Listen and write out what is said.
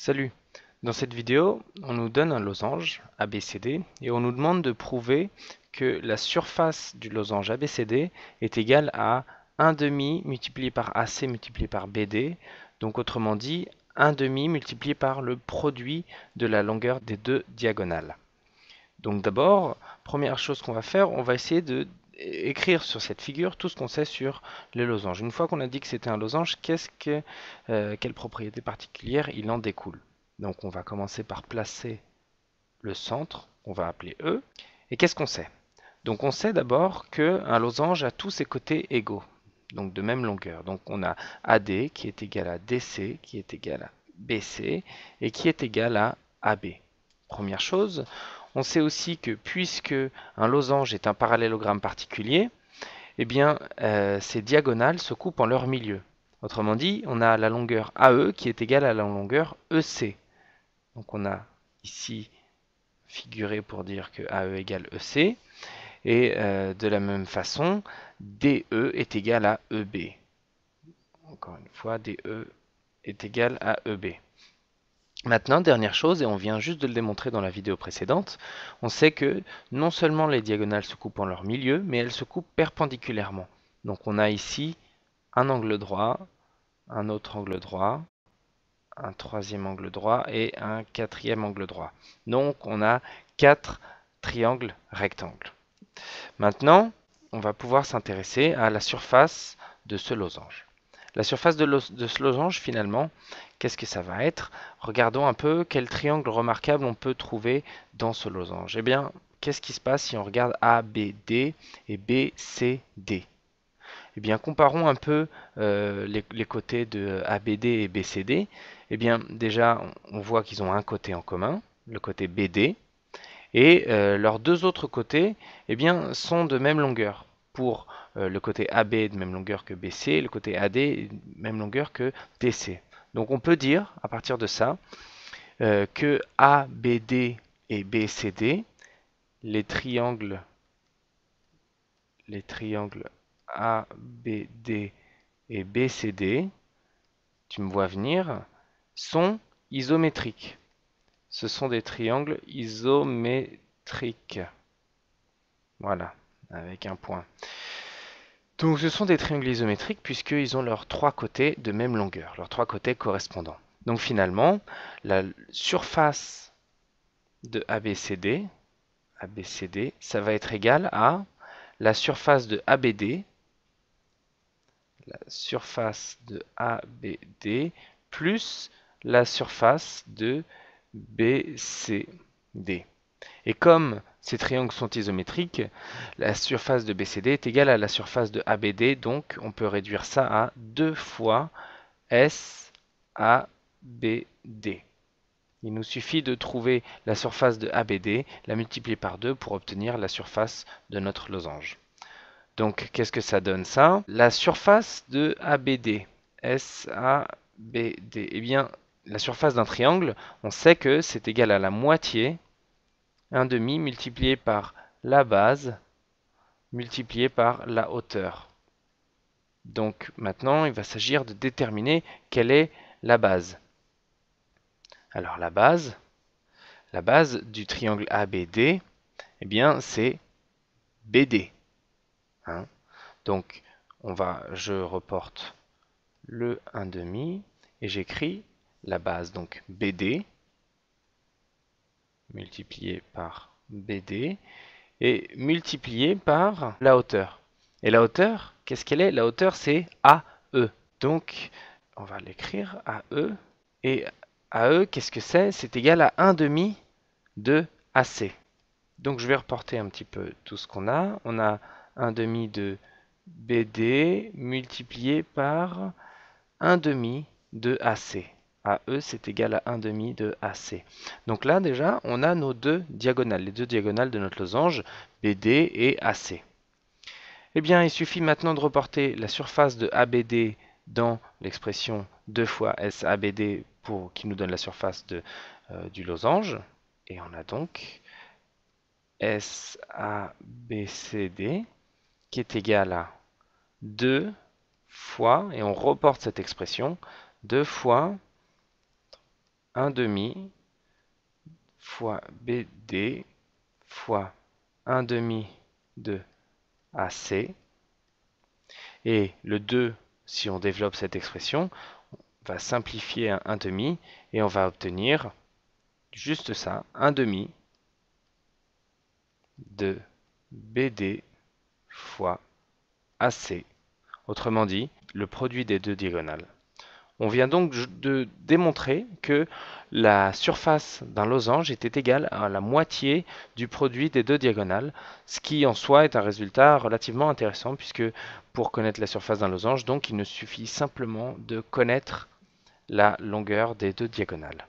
Salut Dans cette vidéo, on nous donne un losange ABCD et on nous demande de prouver que la surface du losange ABCD est égale à 1 demi multiplié par AC multiplié par BD, donc autrement dit 1 demi multiplié par le produit de la longueur des deux diagonales. Donc d'abord, première chose qu'on va faire, on va essayer de écrire sur cette figure tout ce qu'on sait sur les losanges. Une fois qu'on a dit que c'était un losange, qu'est-ce que, euh, quelle propriété particulière il en découle Donc on va commencer par placer le centre, on va appeler E. Et qu'est-ce qu'on sait Donc on sait d'abord qu'un losange a tous ses côtés égaux, donc de même longueur. Donc on a AD qui est égal à DC, qui est égal à BC, et qui est égal à AB. Première chose, on sait aussi que puisque un losange est un parallélogramme particulier, eh bien, euh, ces diagonales se coupent en leur milieu. Autrement dit, on a la longueur AE qui est égale à la longueur EC. Donc on a ici figuré pour dire que AE égale EC. Et euh, de la même façon, DE est égal à EB. Encore une fois, DE est égal à EB. Maintenant, dernière chose, et on vient juste de le démontrer dans la vidéo précédente, on sait que non seulement les diagonales se coupent en leur milieu, mais elles se coupent perpendiculairement. Donc on a ici un angle droit, un autre angle droit, un troisième angle droit et un quatrième angle droit. Donc on a quatre triangles rectangles. Maintenant, on va pouvoir s'intéresser à la surface de ce losange. La surface de, ce losange, finalement, qu'est-ce que ça va être Regardons un peu quel triangle remarquable on peut trouver dans ce losange. Eh bien, qu'est-ce qui se passe si on regarde ABD et BCD eh bien, comparons un peu euh, les, côtés de ABD et BCD. Eh bien, déjà, on voit qu'ils ont un côté en commun, le côté BD, et euh, leurs deux autres côtés eh bien, sont de même longueur pour euh, le côté AB de même longueur que BC, le côté AD de même longueur que DC. Donc on peut dire, à partir de ça, euh, que ABD et BCD, les triangles, les triangles ABD et BCD, tu me vois venir, sont isométriques. Ce sont des triangles isométriques. Voilà avec un point. Donc ce sont des triangles isométriques puisqu'ils ont leurs trois côtés de même longueur, leurs trois côtés correspondants. Donc finalement, la surface de ABCD, ABCD, ça va être égal à la surface de ABD, la surface de ABD plus la surface de BCD. Et comme ces triangles sont isométriques, la surface de BCD est égale à la surface de ABD, donc on peut réduire ça à 2 fois SABD. Il nous suffit de trouver la surface de ABD, la multiplier par 2 pour obtenir la surface de notre losange. Donc qu'est-ce que ça donne ça La surface de ABD, SABD, eh bien la surface d'un triangle, on sait que c'est égal à la moitié 1 demi multiplié par la base multiplié par la hauteur. Donc maintenant, il va s'agir de déterminer quelle est la base. Alors la base, la base du triangle ABD, eh bien c'est BD. Hein. Donc on va, je reporte le demi et j'écris la base, donc BD multiplié par BD et multiplié par la hauteur. Et la hauteur, qu'est-ce qu'elle est La hauteur, c'est AE. Donc, on va l'écrire AE. Et AE, qu'est-ce que c'est C'est égal à 1 demi de AC. Donc, je vais reporter un petit peu tout ce qu'on a. On a 1 demi de BD multiplié par 1 demi de AC. AE c'est égal à 1 demi de AC. Donc là déjà, on a nos deux diagonales, les deux diagonales de notre losange, BD et AC. Eh bien, il suffit maintenant de reporter la surface de ABD dans l'expression 2 fois SABD pour, qui nous donne la surface de, euh, du losange. Et on a donc SABCD qui est égal à 2 fois, et on reporte cette expression, 2 fois 1 demi fois BD fois 1 demi de AC. Et le 2, si on développe cette expression, va simplifier à 1 demi et on va obtenir juste ça, 1 demi de BD fois AC. Autrement dit, le produit des deux diagonales. On vient donc de démontrer que la surface d'un losange était égale à la moitié du produit des deux diagonales, ce qui en soi est un résultat relativement intéressant puisque pour connaître la surface d'un losange, donc il ne suffit simplement de connaître la longueur des deux diagonales.